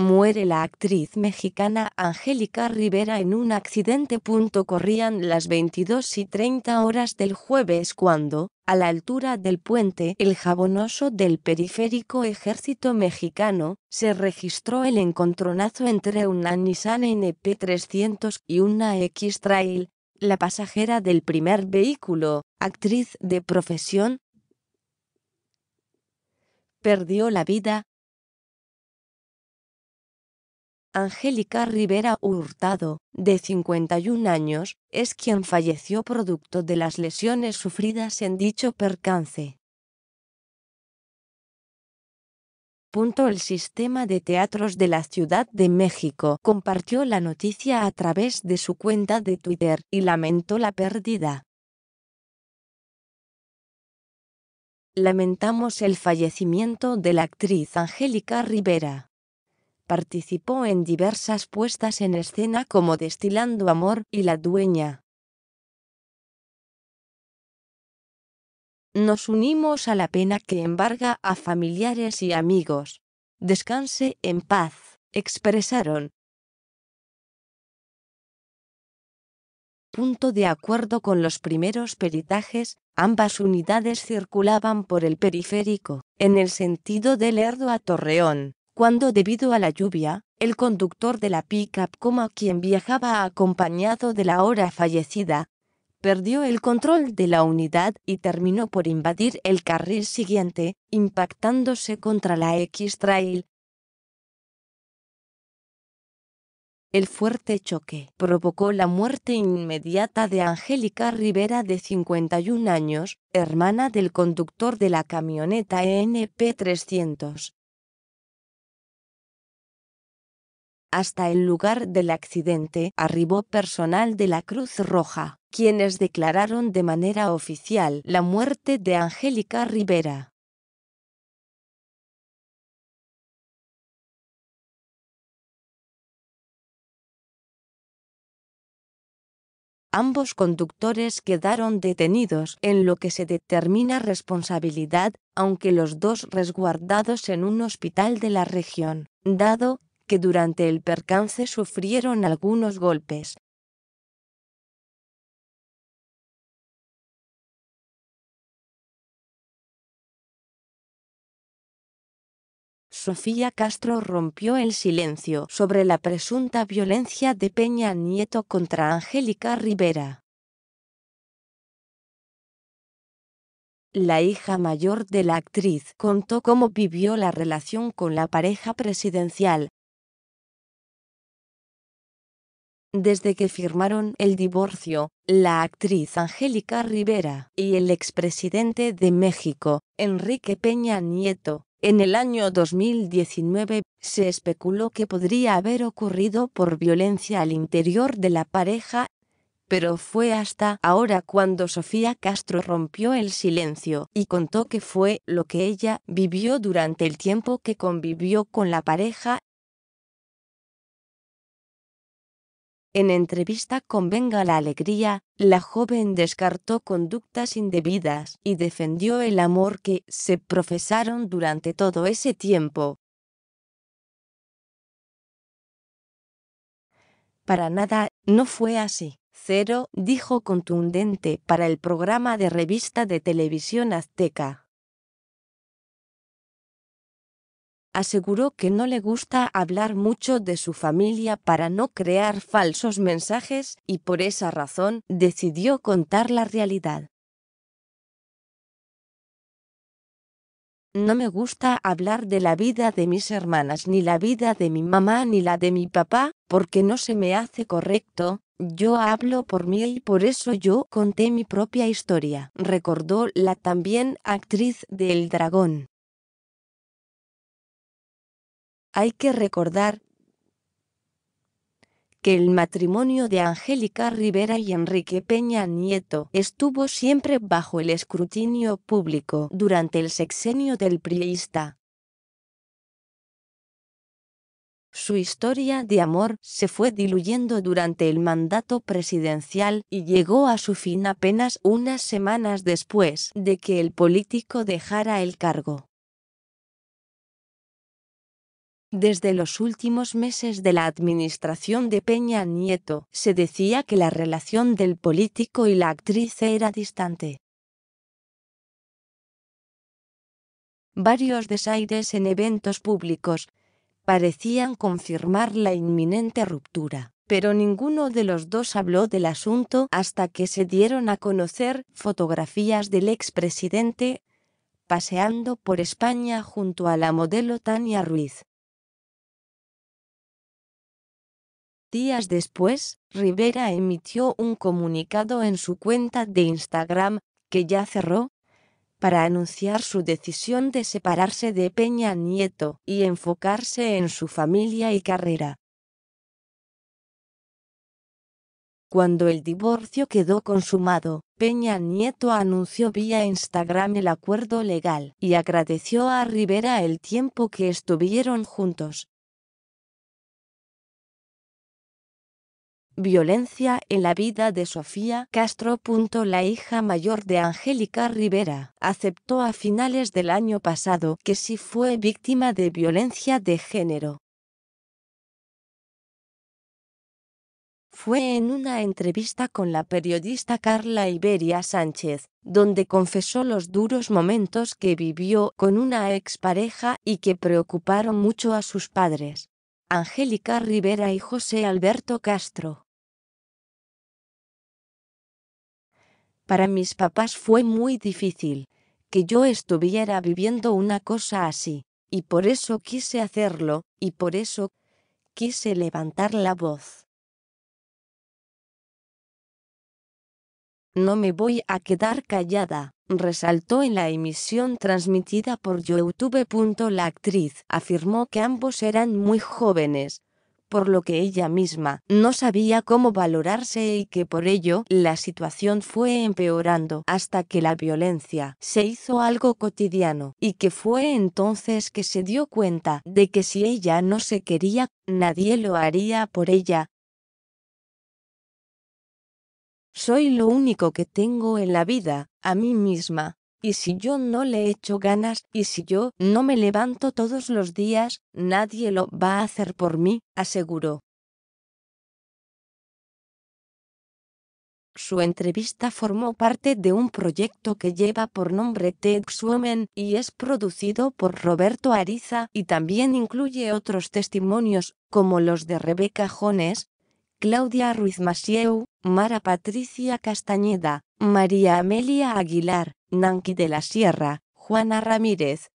Muere la actriz mexicana Angélica Rivera en un accidente. Corrían las 22 y 30 horas del jueves cuando, a la altura del puente El Jabonoso del periférico ejército mexicano, se registró el encontronazo entre una Nissan NP300 y una X-Trail, la pasajera del primer vehículo, actriz de profesión, perdió la vida, Angélica Rivera Hurtado, de 51 años, es quien falleció producto de las lesiones sufridas en dicho percance. el Sistema de Teatros de la Ciudad de México compartió la noticia a través de su cuenta de Twitter y lamentó la pérdida. Lamentamos el fallecimiento de la actriz Angélica Rivera participó en diversas puestas en escena como Destilando Amor y La Dueña. Nos unimos a la pena que embarga a familiares y amigos. Descanse en paz, expresaron. Punto de acuerdo con los primeros peritajes, ambas unidades circulaban por el periférico, en el sentido del Lerdo a Torreón cuando debido a la lluvia, el conductor de la pick-up quien viajaba acompañado de la hora fallecida, perdió el control de la unidad y terminó por invadir el carril siguiente, impactándose contra la X-Trail. El fuerte choque provocó la muerte inmediata de Angélica Rivera de 51 años, hermana del conductor de la camioneta NP300. Hasta el lugar del accidente arribó personal de la Cruz Roja, quienes declararon de manera oficial la muerte de Angélica Rivera. Ambos conductores quedaron detenidos en lo que se determina responsabilidad, aunque los dos resguardados en un hospital de la región, dado que durante el percance sufrieron algunos golpes. Sofía Castro rompió el silencio sobre la presunta violencia de Peña Nieto contra Angélica Rivera. La hija mayor de la actriz contó cómo vivió la relación con la pareja presidencial, Desde que firmaron el divorcio, la actriz Angélica Rivera y el expresidente de México, Enrique Peña Nieto, en el año 2019, se especuló que podría haber ocurrido por violencia al interior de la pareja, pero fue hasta ahora cuando Sofía Castro rompió el silencio y contó que fue lo que ella vivió durante el tiempo que convivió con la pareja En entrevista con Venga la Alegría, la joven descartó conductas indebidas y defendió el amor que se profesaron durante todo ese tiempo. Para nada, no fue así. Cero, dijo contundente para el programa de revista de televisión azteca. aseguró que no le gusta hablar mucho de su familia para no crear falsos mensajes y por esa razón decidió contar la realidad. No me gusta hablar de la vida de mis hermanas, ni la vida de mi mamá, ni la de mi papá, porque no se me hace correcto. Yo hablo por mí y por eso yo conté mi propia historia, recordó la también actriz de El Dragón. hay que recordar que el matrimonio de Angélica Rivera y Enrique Peña Nieto estuvo siempre bajo el escrutinio público durante el sexenio del priista. Su historia de amor se fue diluyendo durante el mandato presidencial y llegó a su fin apenas unas semanas después de que el político dejara el cargo. Desde los últimos meses de la administración de Peña Nieto, se decía que la relación del político y la actriz era distante. Varios desaires en eventos públicos parecían confirmar la inminente ruptura, pero ninguno de los dos habló del asunto hasta que se dieron a conocer fotografías del expresidente paseando por España junto a la modelo Tania Ruiz. Días después, Rivera emitió un comunicado en su cuenta de Instagram, que ya cerró, para anunciar su decisión de separarse de Peña Nieto y enfocarse en su familia y carrera. Cuando el divorcio quedó consumado, Peña Nieto anunció vía Instagram el acuerdo legal y agradeció a Rivera el tiempo que estuvieron juntos. Violencia en la vida de Sofía Castro. La hija mayor de Angélica Rivera aceptó a finales del año pasado que sí fue víctima de violencia de género. Fue en una entrevista con la periodista Carla Iberia Sánchez, donde confesó los duros momentos que vivió con una expareja y que preocuparon mucho a sus padres. Angélica Rivera y José Alberto Castro. Para mis papás fue muy difícil que yo estuviera viviendo una cosa así, y por eso quise hacerlo, y por eso quise levantar la voz. No me voy a quedar callada, resaltó en la emisión transmitida por YouTube. La actriz afirmó que ambos eran muy jóvenes, por lo que ella misma no sabía cómo valorarse y que por ello la situación fue empeorando hasta que la violencia se hizo algo cotidiano y que fue entonces que se dio cuenta de que si ella no se quería, nadie lo haría por ella, soy lo único que tengo en la vida, a mí misma. Y si yo no le echo ganas, y si yo no me levanto todos los días, nadie lo va a hacer por mí, aseguró. Su entrevista formó parte de un proyecto que lleva por nombre Tex Women y es producido por Roberto Ariza y también incluye otros testimonios, como los de Rebeca Jones, Claudia Ruiz Masieu, Mara Patricia Castañeda, María Amelia Aguilar, Nanqui de la Sierra, Juana Ramírez,